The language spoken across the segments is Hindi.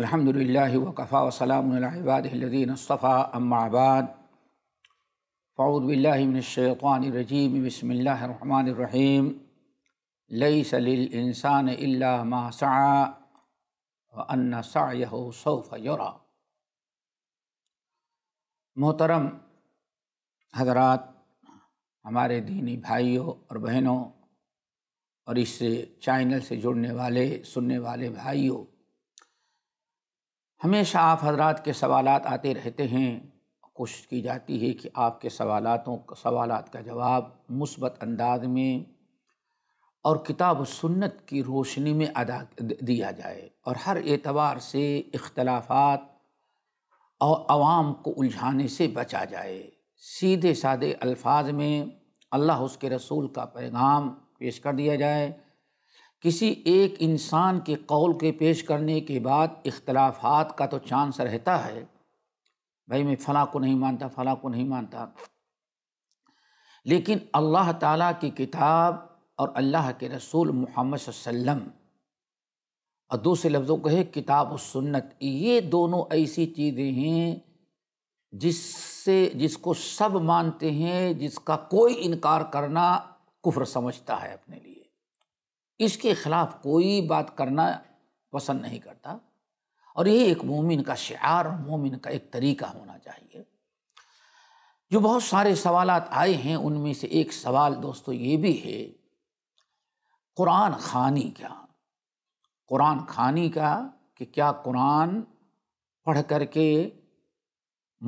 अल्हम्दुलिल्लाहि वकफ़ा वसलामबादीनफ़ा अम्माबाद फ़ाउदबिल्लिमिनशैवानरजीम बसमीम लई सलिलसान इलासा वन्नसायहसौफ़रा मोहतरम हजरात हमारे दीनी भाइयों और बहनों और इस चैनल से जुड़ने वाले सुनने वाले भाइयों हमेशा आप हजरात के सवाल आते रहते हैं कोशिश की जाती है कि आपके सवालों सवाल का जवाब मुसबत अंदाज में और किताब सुन्नत की रोशनी में अदा दिया जाए और हर एतवार से इख्तलाफात और आवाम को उलझाने से बचा जाए सीधे साधे अल्फाज में अल्लाह उसके रसूल का पैगाम पेश कर दिया जाए किसी एक इंसान के कौल के पेश करने के बाद इख्तलाफात का तो चांस रहता है भाई मैं फ़लाँ को नहीं मानता फ़लाँ को नहीं मानता लेकिन अल्लाह ताला की किताब और अल्लाह के रसूल मोहम्मद वसल्लम और दूसरे लफ्ज़ों को है किताब और सुन्नत ये दोनों ऐसी चीज़ें हैं जिससे जिसको सब मानते हैं जिसका कोई इनकार करना कुफ्र समझता है अपने लिए इसके खिलाफ कोई बात करना पसंद नहीं करता और यही एक मोमिन का शार और मोमिन का एक तरीका होना चाहिए जो बहुत सारे सवाल आए हैं उनमें से एक सवाल दोस्तों ये भी है कुरान खानी क्या कुरान खानी का कि क्या कुरान पढ़ करके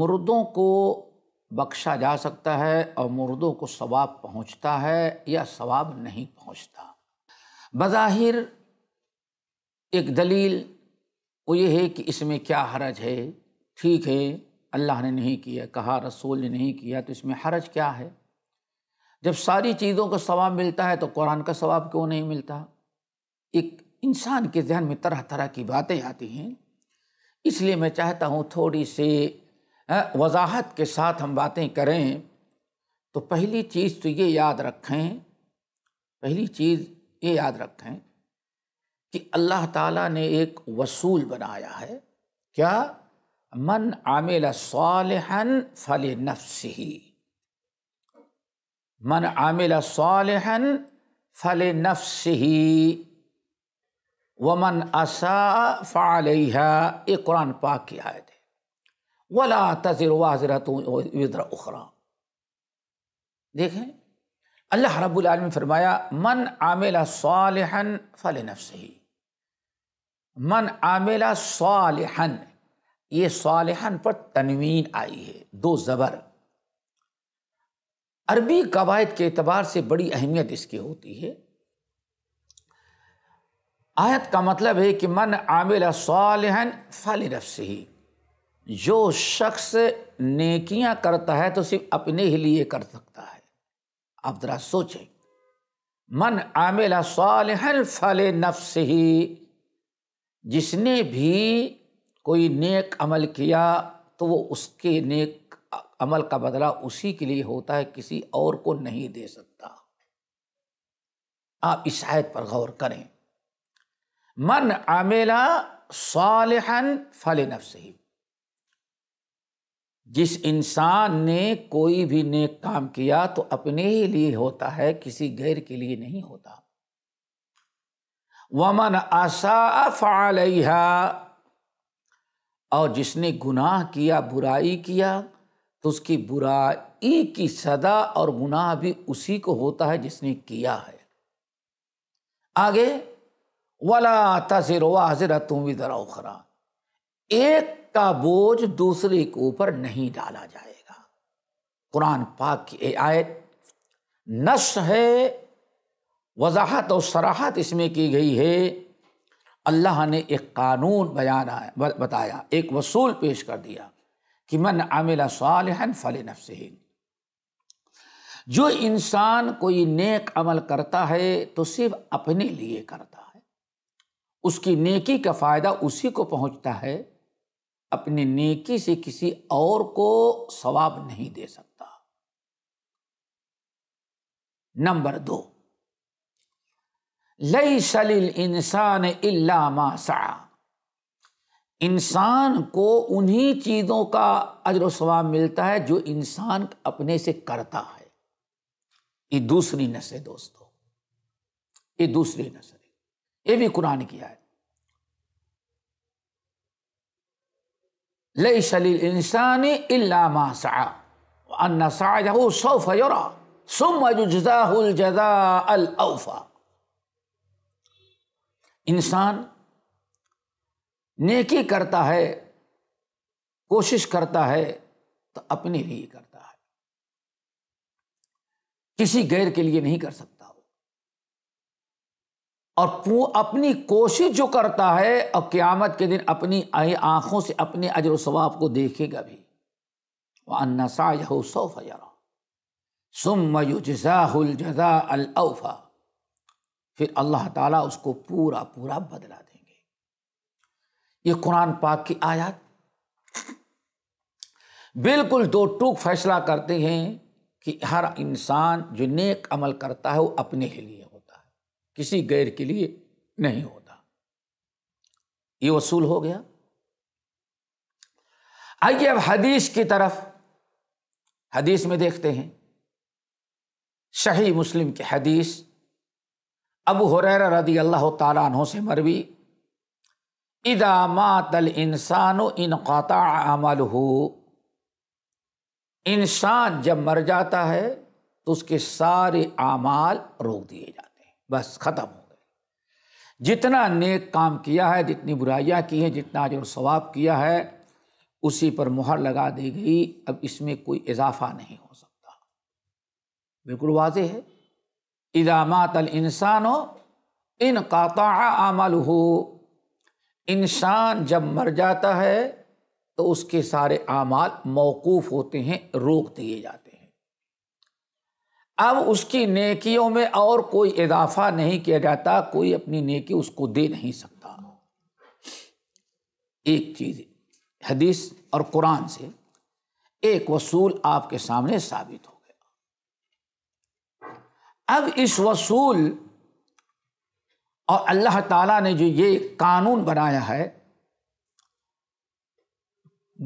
मुर्दों को बख्शा जा सकता है और मुर्दों को सवाब पहुंचता है या सवाब नहीं पहुंचता बज़ाहिर एक दलील वो ये है कि इसमें क्या हरज है ठीक है अल्लाह ने नहीं किया कहा रसूल ने नहीं किया तो इसमें हरज क्या है जब सारी चीज़ों का सवाब मिलता है तो कुरान का सवाब क्यों नहीं मिलता एक इंसान के जहन में तरह तरह की बातें आती हैं इसलिए मैं चाहता हूँ थोड़ी सी वजाहत के साथ हम बातें करें तो पहली चीज़ तो ये याद रखें पहली चीज़ ये याद रखें कि अल्लाह ताला ने एक वसूल बनाया है क्या मन आमिल सालहन फल नफ्स ही मन आमिल सालहन फल नफ्स ही वमन असा फाल ये कुरान पाक की आयत है वला तजर वाजरत उजरा उखरा देखें अल्लाह रब्लम फरमाया मन आमिला सालहन फल ही मन आमिला सालहन ये सालहन पर तनवीन आई है दो ज़बर अरबी कवायद के अतबार से बड़ी अहमियत इसकी होती है आयत का मतलब है कि मन आमिल सालहन फल ही जो शख्स नेकियां करता है तो सिर्फ अपने ही लिए कर सकता है आप ज़रा सोचें मन आमिला हर फल नफ्स ही जिसने भी कोई नेक अमल किया तो वो उसके नेक अमल का बदला उसी के लिए होता है किसी और को नहीं दे सकता आप इस आयत पर गौर करें मन आमेला सालहन फल नफ्स ही जिस इंसान ने कोई भी नेक काम किया तो अपने ही लिए होता है किसी गैर के लिए नहीं होता वमन आशा फ़ालहा और जिसने गुनाह किया बुराई किया तो उसकी बुराई की सदा और गुनाह भी उसी को होता है जिसने किया है आगे वाला तजर वाजरा तुम भी दरा खरा एक का बोझ दूसरे के ऊपर नहीं डाला जाएगा कुरान पाक की आयत नश है वजाहत और सराहत इसमें की गई है अल्लाह ने एक कानून बयान बताया एक वसूल पेश कर दिया कि मन आमिल सालहन फल नफसहीन जो इंसान कोई नेक अमल करता है तो सिर्फ अपने लिए करता है उसकी नेकी का फ़ायदा उसी को पहुंचता है अपनी नेकी से किसी और को सवाब नहीं दे सकता नंबर दो लई सलील इंसान इल्ला सा इंसान को उन्हीं चीज़ों का अजर सवाब मिलता है जो इंसान अपने से करता है ये दूसरी नशे दोस्तों ये दूसरी नशे ये भी कुरान की आयत इंसान नेकी करता है कोशिश करता है तो अपने लिए करता है किसी गैर के लिए नहीं कर सकता और वो अपनी कोशिश जो करता है और क़्यामत के दिन अपनी आँखों से अपने अजर स्वाब को देखेगा भी वह अन्नसा यह सौ फजर सुम युजाजजा अलफा फिर अल्लाह ताला उसको पूरा पूरा बदला देंगे ये कुरान पाक की आयत बिल्कुल दो टूक फैसला करते हैं कि हर इंसान जो नेक अमल करता है वो अपने लिए किसी गैर के लिए नहीं होता ये वसूल हो गया आइए अब हदीस की तरफ हदीस में देखते हैं शही मुस्लिम की हदीस अबू हुरैर रदी अल्लाह तारानों से मरवी इदा मातल इंसान इन अमल हो इंसान जब मर जाता है तो उसके सारे आमाल रोक दिए जाते बस ख़त्म हो गए जितना नेक काम किया है जितनी बुराइयाँ की हैं जितना और सवाब किया है उसी पर मुहर लगा दी गई अब इसमें कोई इजाफा नहीं हो सकता बिल्कुल वाज है इदामात इंसान हो इन काता अमल हो इंसान जब मर जाता है तो उसके सारे आमाल मौकूफ़ होते हैं रोक दिए जाते हैं अब उसकी नेकियों में और कोई इजाफा नहीं किया जाता कोई अपनी नेकी उसको दे नहीं सकता एक चीज़ हदीस और कुरान से एक वसूल आपके सामने साबित हो गया अब इस वसूल और अल्लाह ताला ने जो ये कानून बनाया है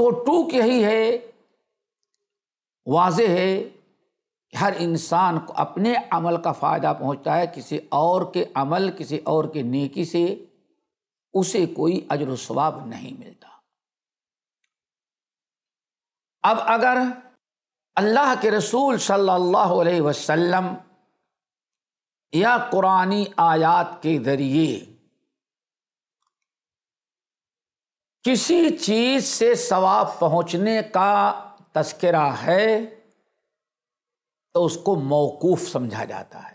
दो टूक यही है वाज है हर इंसान को अपने अमल का फ़ायदा पहुंचता है किसी और के अमल किसी और के नेकी से उसे कोई अजर स्वाब नहीं मिलता अब अगर अल्लाह के रसूल सल्लल्लाहु अलैहि वसल्लम या कुरानी आयात के ज़रिए किसी चीज़ से सवाब पहुंचने का तस्करा है तो उसको मौकूफ़ समझा जाता है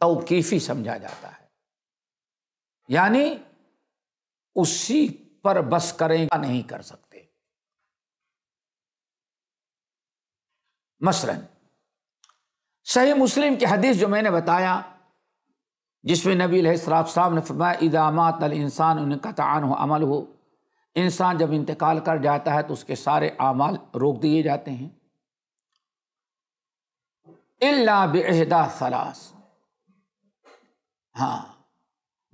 तौकीफ़ी समझा जाता है यानी उसी पर बस करेगा नहीं कर सकते मसलन सही मुस्लिम की हदीस जो मैंने बताया जिसमें नबी सराब साहब ने फरमाया अल इंसान उन्हें कतान हो अमल हो इंसान जब इंतकाल कर जाता है तो उसके सारे अमाल रोक दिए जाते हैं इल्ला बेहदा सलास हाँ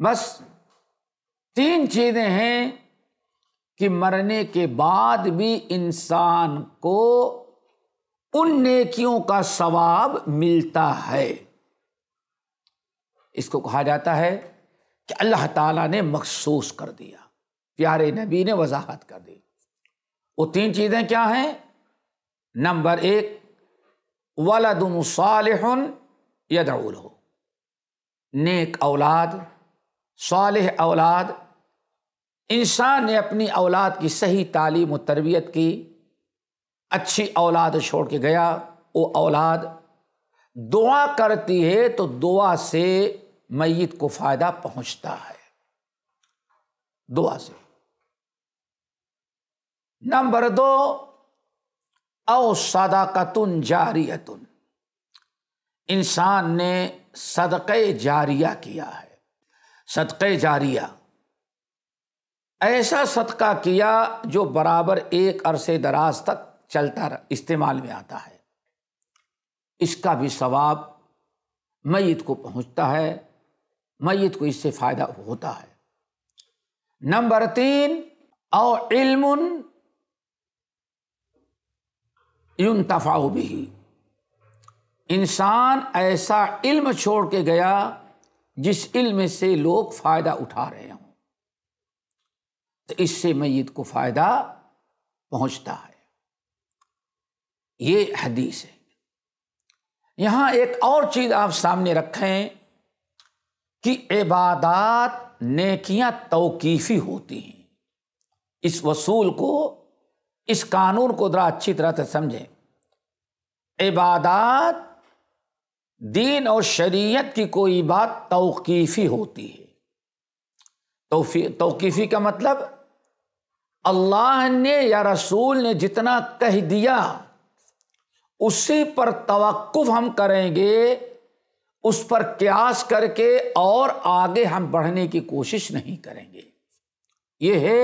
बस तीन चीज़ें हैं कि मरने के बाद भी इंसान को उन नेकियों का सवाब मिलता है इसको कहा जाता है कि अल्लाह ताला ने मखसूस कर दिया प्यारे नबी ने वजाहत कर दी वो तीन चीज़ें क्या हैं नंबर एक वलदुन सालहन यदउल हो नेक औलाद साल औलाद इंसान ने अपनी औलाद की सही तालीम और तरबियत की अच्छी औलाद छोड़ के गया वो औलाद दुआ करती है तो दुआ से मैत को फ़ायदा पहुंचता है दुआ से नंबर दो औ सदाकतुन जारियतुन इंसान ने सदक़े जारिया किया है सदक़े जारिया ऐसा सदका किया जो बराबर एक अरसे दराज तक चलता इस्तेमाल में आता है इसका भी सवाब मैत को पहुंचता है मैत को इससे फ़ायदा होता है नंबर तीन और यून तफ़ाउ भी इंसान ऐसा इल्म छोड़ के गया जिस इल्म से लोग फ़ायदा उठा रहे हों तो इससे मैत को फ़ायदा पहुंचता है ये हदीस है यहां एक और चीज़ आप सामने रखें कि इबादात नेकियां तौकीफ़ी होती हैं इस वसूल को इस कानून को जरा अच्छी तरह से समझें इबादत दीन और शरीयत की कोई बात तौकीफ़ी होती है तौफी तौकीफ़ी का मतलब अल्लाह ने या रसूल ने जितना कह दिया उसी पर तवक्फ़ हम करेंगे उस पर क्यास करके और आगे हम बढ़ने की कोशिश नहीं करेंगे यह है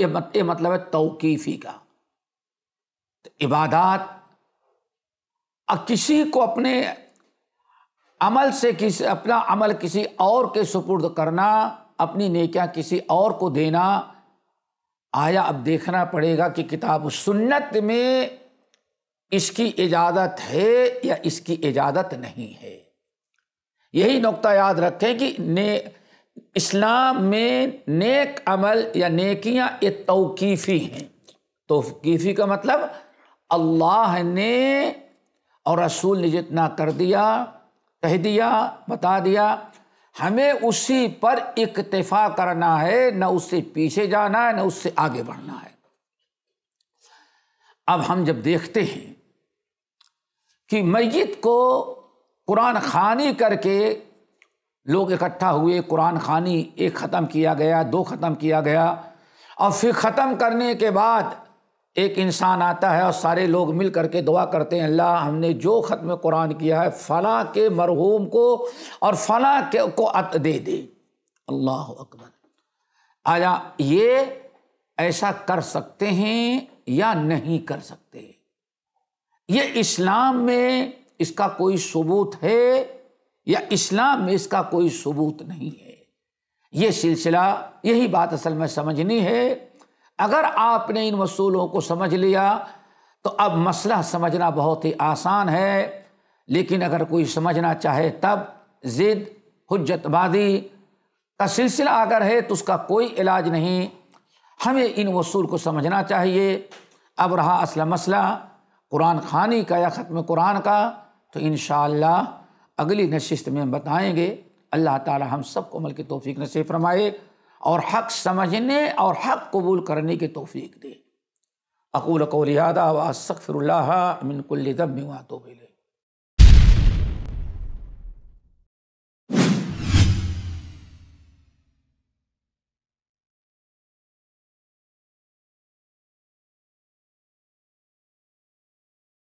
ये मत मतलब है तोकीफी का तो इबादात किसी को अपने अमल से किसी अपना अमल किसी और के सुपुर्द करना अपनी नेकियां किसी और को देना आया अब देखना पड़ेगा कि किताब सुन्नत में इसकी इजाज़त है या इसकी इजाज़त नहीं है यही नुक्ता याद रखें कि ने इस्लाम में नेक अमल या नेकियां ये तोकीफ़ी हैं तोकीफ़ी का मतलब अल्लाह ने और रसूल ने जितना कर दिया कह दिया बता दिया हमें उसी पर इक्तफा करना है न उससे पीछे जाना है न उससे आगे बढ़ना है अब हम जब देखते हैं कि मैत को कुरान खानी करके लोग इकट्ठा हुए कुरान खानी एक ख़त्म किया गया दो ख़त्म किया गया और फिर ख़त्म करने के बाद एक इंसान आता है और सारे लोग मिल करके दुआ करते हैं अल्लाह हमने जो ख़त्म कुरान किया है फ़लाँ के मरहूम को और फ़ला के को अत दे दे अल्लाह अकबर आया ये ऐसा कर सकते हैं या नहीं कर सकते ये इस्लाम में इसका कोई सबूत है या इस्लाम में इसका कोई सबूत नहीं है ये सिलसिला यही बात असल में समझनी है अगर आपने इन वसूलों को समझ लिया तो अब मसला समझना बहुत ही आसान है लेकिन अगर कोई समझना चाहे तब ज़िद हजतबादी का सिलसिला अगर है तो उसका कोई इलाज नहीं हमें इन वसूल को समझना चाहिए अब रहा असला मसला कुरान खानी का या ख़त्म कुरान का तो इन अगली नशिस्त में हम बताएँगे अल्लाह ताला हम सबको अमल की तोफ़ी नसीब फरमाए और हक समझने और हक कबूल करने की तोफ़ी दे अकूल कौलियादा व असफ़िर मिनकुल्लम वातो